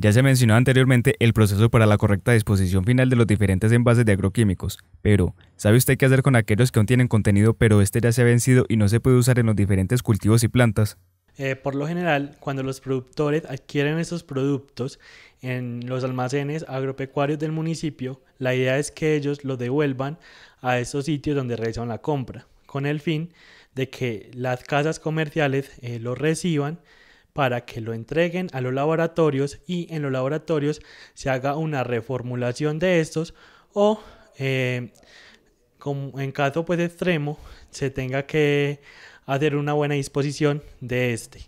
Ya se mencionó anteriormente el proceso para la correcta disposición final de los diferentes envases de agroquímicos, pero ¿sabe usted qué hacer con aquellos que aún tienen contenido pero este ya se ha vencido y no se puede usar en los diferentes cultivos y plantas? Eh, por lo general, cuando los productores adquieren esos productos en los almacenes agropecuarios del municipio, la idea es que ellos los devuelvan a esos sitios donde realizan la compra, con el fin de que las casas comerciales eh, los reciban para que lo entreguen a los laboratorios y en los laboratorios se haga una reformulación de estos o eh, como en caso pues extremo se tenga que hacer una buena disposición de este.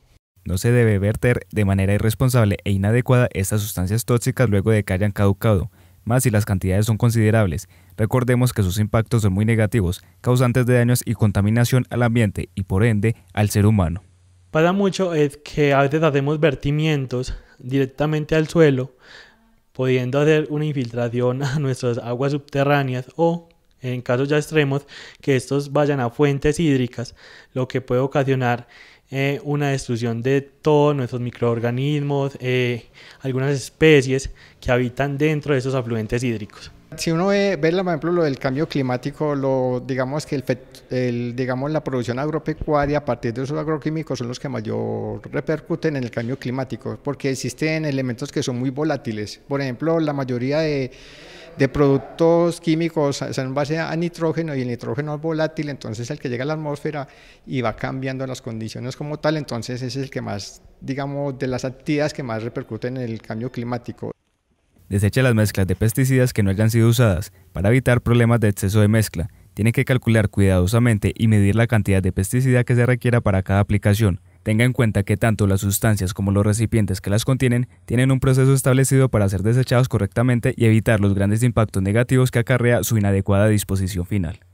No se debe verter de manera irresponsable e inadecuada estas sustancias tóxicas luego de que hayan caducado, más si las cantidades son considerables. Recordemos que sus impactos son muy negativos, causantes de daños y contaminación al ambiente y por ende al ser humano. Pasa mucho es que a veces hacemos vertimientos directamente al suelo, pudiendo hacer una infiltración a nuestras aguas subterráneas o, en casos ya extremos, que estos vayan a fuentes hídricas, lo que puede ocasionar eh, una destrucción de todos nuestros microorganismos, eh, algunas especies que habitan dentro de esos afluentes hídricos. Si uno ve, por ejemplo, lo del cambio climático, lo, digamos que el, el, digamos, la producción agropecuaria a partir de esos agroquímicos son los que mayor repercuten en el cambio climático, porque existen elementos que son muy volátiles. Por ejemplo, la mayoría de, productos químicos son en base a nitrógeno y el nitrógeno es volátil, entonces el que llega a la atmósfera y va cambiando las condiciones como tal, entonces ese es el que más, digamos, de las actividades que más repercuten en el cambio climático. Desecha las mezclas de pesticidas que no hayan sido usadas. Para evitar problemas de exceso de mezcla, tiene que calcular cuidadosamente y medir la cantidad de pesticida que se requiera para cada aplicación. Tenga en cuenta que tanto las sustancias como los recipientes que las contienen tienen un proceso establecido para ser desechados correctamente y evitar los grandes impactos negativos que acarrea su inadecuada disposición final.